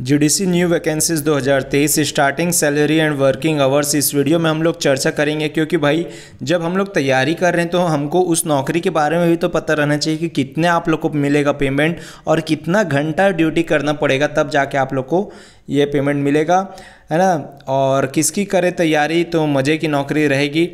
जुडिसी new vacancies 2023 starting salary and working hours इस video में हम लोग चर्चा करेंगे क्योंकि भाई जब हम लोग तैयारी कर रहे हैं तो हमको उस नौकरी के बारे में भी तो पता रहना चाहिए कि कितने आप लोग को मिलेगा पेमेंट और कितना घंटा ड्यूटी करना पड़ेगा तब जाके आप लोग को ये पेमेंट मिलेगा है ना और किसकी करें तैयारी तो मज़े की नौकरी रहेगी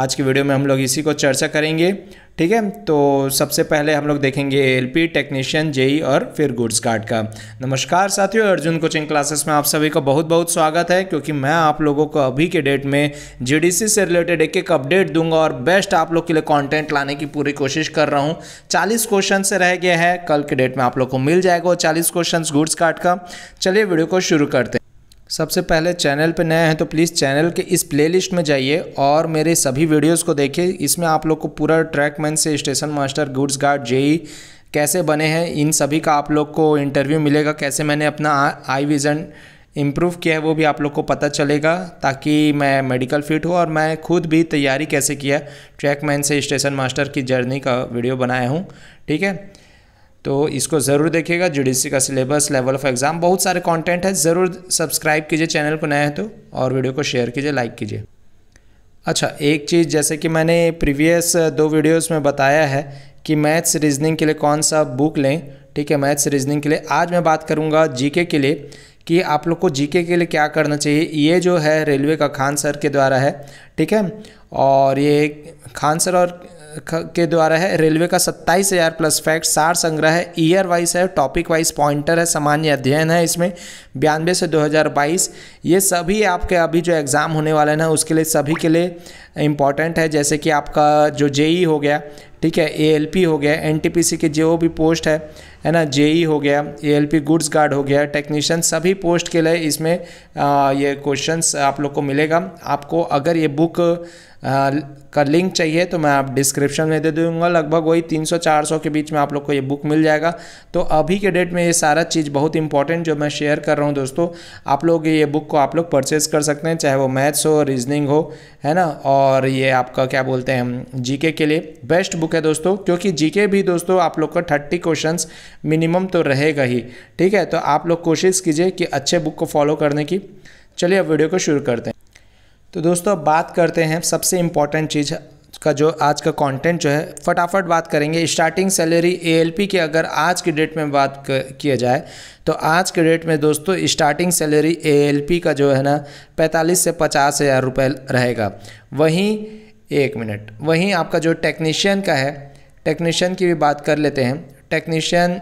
आज की वीडियो में हम लोग इसी को चर्चा करेंगे ठीक है तो सबसे पहले हम लोग देखेंगे एलपी टेक्नीशियन जेई और फिर गुड्स गार्ड का नमस्कार साथियों अर्जुन कोचिंग क्लासेस में आप सभी का बहुत बहुत स्वागत है क्योंकि मैं आप लोगों को अभी के डेट में जीडीसी से रिलेटेड एक एक अपडेट दूंगा और बेस्ट आप लोग के लिए कंटेंट लाने की पूरी कोशिश कर रहा हूँ चालीस क्वेश्चन से रह गया है कल के डेट में आप लोग को मिल जाएगा वो चालीस क्वेश्चन गुड्स कार्ड का चलिए वीडियो को शुरू करते हैं सबसे पहले चैनल पर नए हैं तो प्लीज़ चैनल के इस प्लेलिस्ट में जाइए और मेरे सभी वीडियोस को देखिए इसमें आप लोग को पूरा ट्रैकमैन से station master goods guard JE कैसे बने हैं इन सभी का आप लोग को इंटरव्यू मिलेगा कैसे मैंने अपना आई विज़न इम्प्रूव किया है वो भी आप लोग को पता चलेगा ताकि मैं मेडिकल फिट हूँ और मैं खुद भी तैयारी कैसे किया ट्रैकमैन से स्टेशन मास्टर की जर्नी का वीडियो बनाया हूँ ठीक है तो इसको ज़रूर देखिएगा जुडिशरी का सिलेबस लेवल ऑफ एग्ज़ाम बहुत सारे कंटेंट है ज़रूर सब्सक्राइब कीजिए चैनल को नया है तो और वीडियो को शेयर कीजिए लाइक कीजिए अच्छा एक चीज़ जैसे कि मैंने प्रीवियस दो वीडियोस में बताया है कि मैथ्स रीजनिंग के लिए कौन सा बुक लें ठीक है मैथ्स रीजनिंग के लिए आज मैं बात करूँगा जी के लिए कि आप लोग को जी के लिए क्या करना चाहिए ये जो है रेलवे का खान सर के द्वारा है ठीक है और ये खान सर और के द्वारा है रेलवे का सत्ताईस हज़ार प्लस फैक्ट सार संग्रह है ईयर वाइज है टॉपिक वाइज पॉइंटर है सामान्य अध्ययन है इसमें बयानवे से 2022 ये सभी आपके अभी जो एग्ज़ाम होने वाले हैं उसके लिए सभी के लिए इम्पॉर्टेंट है जैसे कि आपका जो जेई हो गया ठीक है ए हो गया एन के जो भी पोस्ट है है ना जेई e हो गया ए गुड्स गार्ड हो गया टेक्नीशियन सभी पोस्ट के लिए इसमें आ, ये क्वेश्चंस आप लोग को मिलेगा आपको अगर ये बुक आ, का लिंक चाहिए तो मैं आप डिस्क्रिप्शन में दे दूंगा लगभग वही 300-400 के बीच में आप लोग को ये बुक मिल जाएगा तो अभी के डेट में ये सारा चीज़ बहुत इंपॉर्टेंट जो मैं शेयर कर रहा हूँ दोस्तों आप लोग ये बुक को आप लोग परचेज़ कर सकते हैं चाहे वो मैथ्स हो रीजनिंग हो है ना और ये आपका क्या बोलते हैं जी के लिए बेस्ट बुक है दोस्तों क्योंकि जीके भी दोस्तों आप लोग का थर्टी क्वेश्चन मिनिमम तो रहेगा ही ठीक है तो आप लोग कोशिश कीजिए कि अच्छे बुक को फॉलो करने की चलिए अब वीडियो को शुरू करते हैं तो दोस्तों बात करते हैं सबसे इम्पॉर्टेंट चीज़ का जो आज का कंटेंट जो है फटाफट बात करेंगे स्टार्टिंग सैलरी एएलपी की अगर आज की डेट में बात किया जाए तो आज के डेट में दोस्तों स्टार्टिंग सैलरी एएलपी का जो है ना 45 से पचास हज़ार रुपये रहेगा वहीं एक मिनट वहीं आपका जो टेक्नीशियन का है टेक्नीशियन की भी बात कर लेते हैं टेक्नीशियन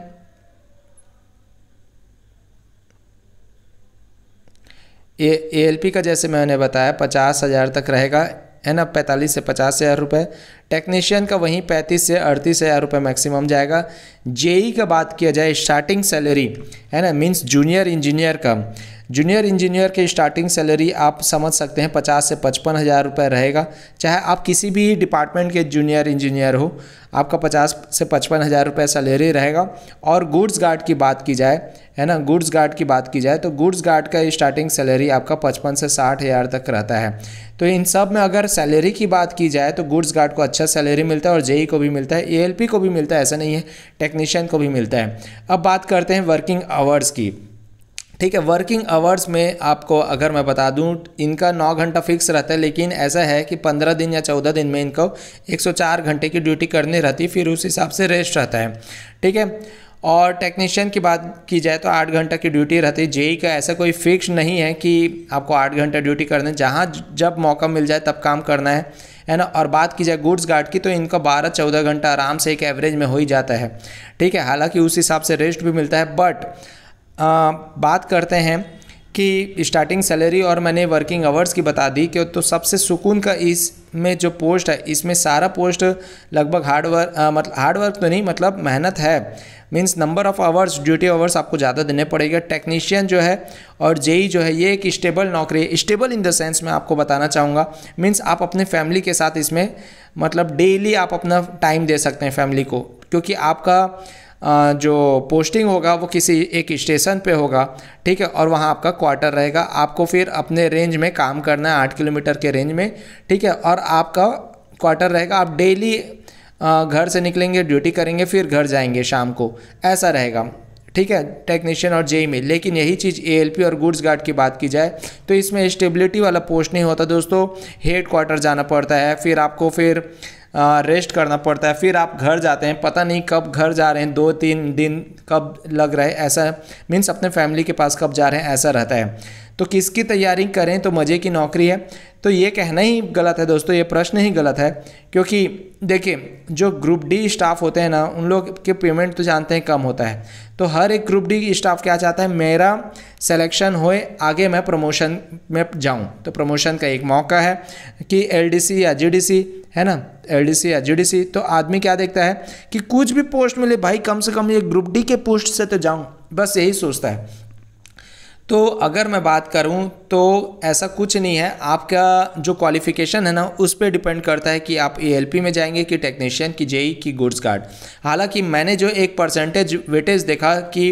ए पी का जैसे मैंने बताया पचास हज़ार तक रहेगा है ना पैंतालीस से पचास हज़ार रुपये टेक्नीशियन का वहीं पैंतीस से अड़तीस हज़ार रुपये मैक्सिमम जाएगा जेई e e का बात किया जाए स्टार्टिंग सैलरी है ना मीन्स जूनियर इंजीनियर का जूनियर इंजीनियर के स्टार्टिंग सैलरी आप समझ सकते हैं पचास से पचपन हज़ार रुपये रहेगा चाहे आप किसी भी डिपार्टमेंट के जूनियर इंजीनियर हो आपका पचास से पचपन हज़ार रुपये सैलरी रहेगा और गुड्स गार्ड की बात की जाए है ना गुड्स गार्ड की बात की जाए तो गुड्स गार्ड का स्टार्टिंग सैलरी आपका पचपन से साठ हज़ार तक रहता है तो इन सब में अगर सैलरी की बात की जाए तो गुड्स गार्ड को अच्छा सैलरी मिलता है और जेई को भी मिलता है ए को भी मिलता है ऐसा नहीं है टेक्नीशियन को भी मिलता है अब बात करते हैं वर्किंग आवर्स की ठीक है वर्किंग आवर्स में आपको अगर मैं बता दूं इनका नौ घंटा फिक्स रहता है लेकिन ऐसा है कि पंद्रह दिन या चौदह दिन में इनको एक सौ चार घंटे की ड्यूटी करनी रहती फिर उस हिसाब से रेस्ट रहता है ठीक है और टेक्नीशियन की बात की जाए तो आठ घंटा की ड्यूटी रहती है जेई का ऐसा कोई फिक्स नहीं है कि आपको आठ घंटा ड्यूटी करना जहाँ जब मौका मिल जाए तब काम करना है है ना और बात की जाए गुड्स गार्ड की तो इनका बारह चौदह घंटा आराम से एक एवरेज में हो ही जाता है ठीक है हालांकि उस हिसाब से रेस्ट भी मिलता है बट आ, बात करते हैं कि स्टार्टिंग सैलरी और मैंने वर्किंग आवर्स की बता दी क्यों तो सबसे सुकून का इस में जो पोस्ट है इसमें सारा पोस्ट लगभग हार्ड वर्क मतलब हार्ड वर्क तो नहीं मतलब मेहनत है means number of hours duty hours आपको ज़्यादा देने पड़ेगा टेक्नीशियन जो है और जेई जो है ये एक स्टेबल नौकरी है स्टेबल इन द सेंस मैं आपको बताना चाहूँगा मीन्स आप अपने फैमिली के साथ इसमें मतलब डेली आप अपना टाइम दे सकते हैं फैमिली को क्योंकि आपका जो पोस्टिंग होगा वो किसी एक स्टेशन पे होगा ठीक है और वहाँ आपका क्वार्टर रहेगा आपको फिर अपने रेंज में काम करना है आठ किलोमीटर के रेंज में ठीक है और आपका क्वार्टर रहेगा आप डेली घर से निकलेंगे ड्यूटी करेंगे फिर घर जाएंगे शाम को ऐसा रहेगा ठीक है टेक्नीशियन और जेई में e e e। लेकिन यही चीज़ ए और गुड्स गार्ड की बात की जाए तो इसमें स्टेबिलिटी वाला पोस्ट नहीं होता दोस्तों हेड क्वार्टर जाना पड़ता है फिर आपको फिर रेस्ट करना पड़ता है फिर आप घर जाते हैं पता नहीं कब घर जा रहे हैं दो तीन दिन कब लग रहा है ऐसा मीन्स अपने फैमिली के पास कब जा रहे हैं ऐसा रहता है तो किसकी तैयारी करें तो मज़े की नौकरी है तो ये कहना ही गलत है दोस्तों ये प्रश्न ही गलत है क्योंकि देखिए जो ग्रुप डी स्टाफ होते हैं ना उन लोग के पेमेंट तो जानते हैं कम होता है तो हर एक ग्रुप डी स्टाफ क्या चाहता है मेरा सिलेक्शन होए आगे मैं प्रमोशन में जाऊँ तो प्रमोशन का एक मौका है कि एल या जी है ना एल डी सी या जी डी सी तो आदमी क्या देखता है कि कुछ भी पोस्ट मिले भाई कम से कम ये ग्रुप डी के पोस्ट से तो जाऊँ बस यही सोचता है तो अगर मैं बात करूं तो ऐसा कुछ नहीं है आपका जो क्वालिफ़िकेशन है ना उस पर डिपेंड करता है कि आप ए में जाएंगे कि टेक्नीशियन की जेई की गुड्स गार्ड हालांकि मैंने जो एक परसेंटेज वेटेज देखा कि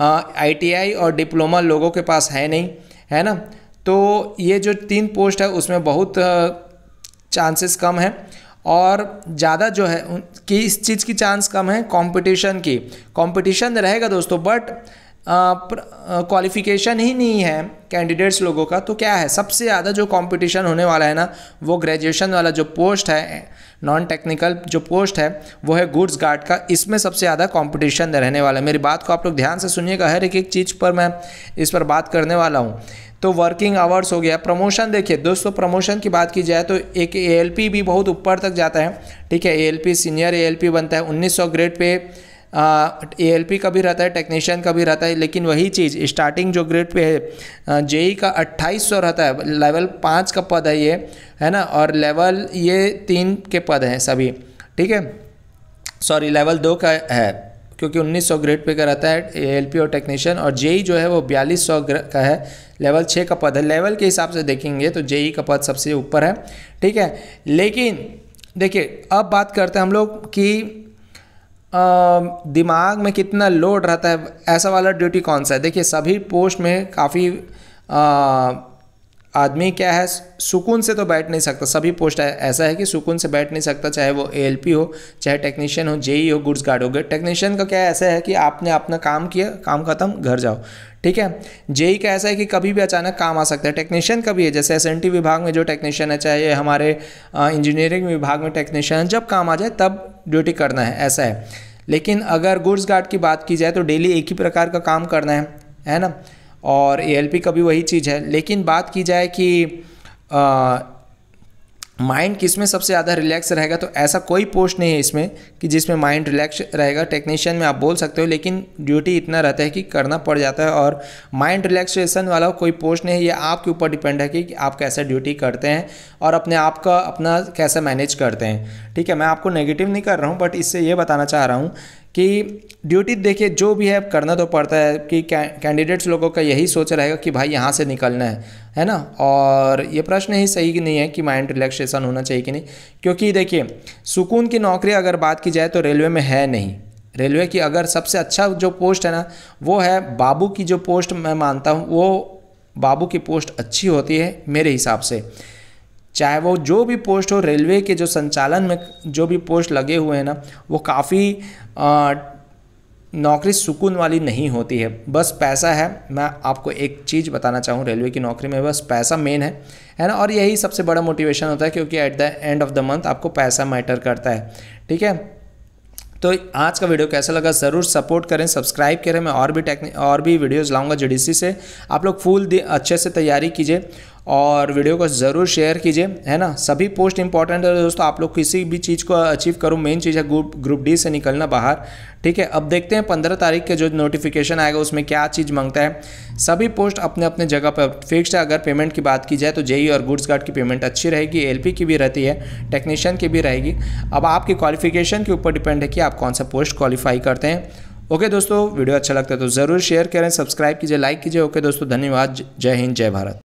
आई और डिप्लोमा लोगों के पास है नहीं है ना तो ये जो तीन पोस्ट है उसमें बहुत चांसेस कम है और ज़्यादा जो है कि इस चीज़ की चांस कम है कंपटीशन की कंपटीशन रहेगा दोस्तों बट क्वालिफिकेशन ही नहीं है कैंडिडेट्स लोगों का तो क्या है सबसे ज़्यादा जो कंपटीशन होने वाला है ना वो ग्रेजुएशन वाला जो पोस्ट है नॉन टेक्निकल जो पोस्ट है वो है गुड्स गार्ड का इसमें सबसे ज़्यादा कंपटीशन रहने वाला है मेरी बात को आप लोग ध्यान से सुनिएगा हर एक एक चीज़ पर मैं इस पर बात करने वाला हूँ तो वर्किंग आवर्स हो गया प्रमोशन देखिए दोस्तों प्रमोशन की बात की जाए तो एक ए भी बहुत ऊपर तक जाता है ठीक है ए सीनियर ए बनता है उन्नीस grade pay A L P का भी रहता है टेक्नीशियन का भी रहता है लेकिन वही चीज़ स्टार्टिंग जो ग्रेड पे है जेई e का अट्ठाईस सौ रहता है लेवल पाँच का पद है ये है ना और लेवल ये तीन के पद हैं सभी ठीक है सॉरी लेवल दो का है क्योंकि 1900 ग्रेड पे का रहता है पी और टेक्नीशियन और जेई e जो है वो सौ का है लेवल छः का पद है लेवल के हिसाब से देखेंगे तो जेई e का पद सबसे ऊपर है ठीक है लेकिन देखिए अब बात करते हैं हम लोग कि दिमाग में कितना लोड रहता है ऐसा वाला ड्यूटी कौन सा है देखिए सभी पोस्ट में काफ़ी आदमी क्या है सुकून से तो बैठ नहीं सकता सभी पोस्ट ऐसा है कि सुकून से बैठ नहीं सकता चाहे वो ए हो चाहे टेक्नीशियन हो जेई e हो गुड्स गार्ड हो गए टेक्नीशियन का क्या ऐसा है कि आपने अपना काम किया काम खत्म घर जाओ ठीक है जेई e का ऐसा है कि कभी भी अचानक काम आ सकता है टेक्नीशियन का भी है जैसे एस विभाग में जो टेक्नीशियन है चाहे हमारे इंजीनियरिंग विभाग में टेक्नीशियन है जब काम आ जाए तब ड्यूटी करना है ऐसा है लेकिन अगर गुड्स गार्ड की बात की जाए तो डेली एक ही प्रकार का काम करना है है ना और ए का भी वही चीज़ है लेकिन बात की जाए कि माइंड किस में सबसे ज़्यादा रिलैक्स रहेगा तो ऐसा कोई पोस्ट नहीं है इसमें कि जिसमें माइंड रिलैक्स रहेगा टेक्नीशियन में आप बोल सकते हो लेकिन ड्यूटी इतना रहता है कि करना पड़ जाता है और माइंड रिलैक्सेशन वाला कोई पोस्ट नहीं है ये आपके ऊपर डिपेंड है कि आप कैसे ड्यूटी करते हैं और अपने आप का अपना कैसे मैनेज करते हैं ठीक है मैं आपको नेगेटिव नहीं कर रहा हूँ बट इससे ये बताना चाह रहा हूँ कि ड्यूटी देखिए जो भी है करना तो पड़ता है कि कैंडिडेट्स लोगों का यही सोच रहेगा कि भाई यहाँ से निकलना है है ना और ये प्रश्न ही सही नहीं है कि माइंड रिलैक्सेशन होना चाहिए कि नहीं क्योंकि देखिए सुकून की नौकरी अगर बात की जाए तो रेलवे में है नहीं रेलवे की अगर सबसे अच्छा जो पोस्ट है ना वो है बाबू की जो पोस्ट मैं मानता हूँ वो बाबू की पोस्ट अच्छी होती है मेरे हिसाब से चाहे वो जो भी पोस्ट हो रेलवे के जो संचालन में जो भी पोस्ट लगे हुए हैं ना वो काफ़ी नौकरी सुकून वाली नहीं होती है बस पैसा है मैं आपको एक चीज़ बताना चाहूँ रेलवे की नौकरी में बस पैसा मेन है है ना और यही सबसे बड़ा मोटिवेशन होता है क्योंकि at the end of the month आपको पैसा मैटर करता है ठीक है तो आज का वीडियो कैसा लगा ज़रूर सपोर्ट करें सब्सक्राइब करें मैं और भी टेक्निक और भी वीडियोज़ लाऊँगा जेडीसी से आप लोग फुल अच्छे से तैयारी कीजिए और वीडियो को ज़रूर शेयर कीजिए है ना सभी पोस्ट इंपॉर्टेंट है दोस्तों आप लोग किसी भी चीज़ को अचीव करो मेन चीज़ है ग्रुप ग्रुप डी से निकलना बाहर ठीक है अब देखते हैं पंद्रह तारीख के जो नोटिफिकेशन आएगा उसमें क्या चीज़ मांगता है सभी पोस्ट अपने अपने जगह पर फिक्स्ड है अगर पेमेंट की बात की जाए तो जेई e और गुड्स गार्ड की पेमेंट अच्छी रहेगी एल की भी रहती है टेक्नीशियन की भी रहेगी अब आपकी क्वालिफिकेशन के ऊपर डिपेंड है कि आप कौन सा पोस्ट क्वालिफाई करते हैं ओके दोस्तों वीडियो अच्छा लगता है तो ज़रूर शेयर करें सब्सक्राइब कीजिए लाइक कीजिए ओके दोस्तों धन्यवाद जय हिंद जय भारत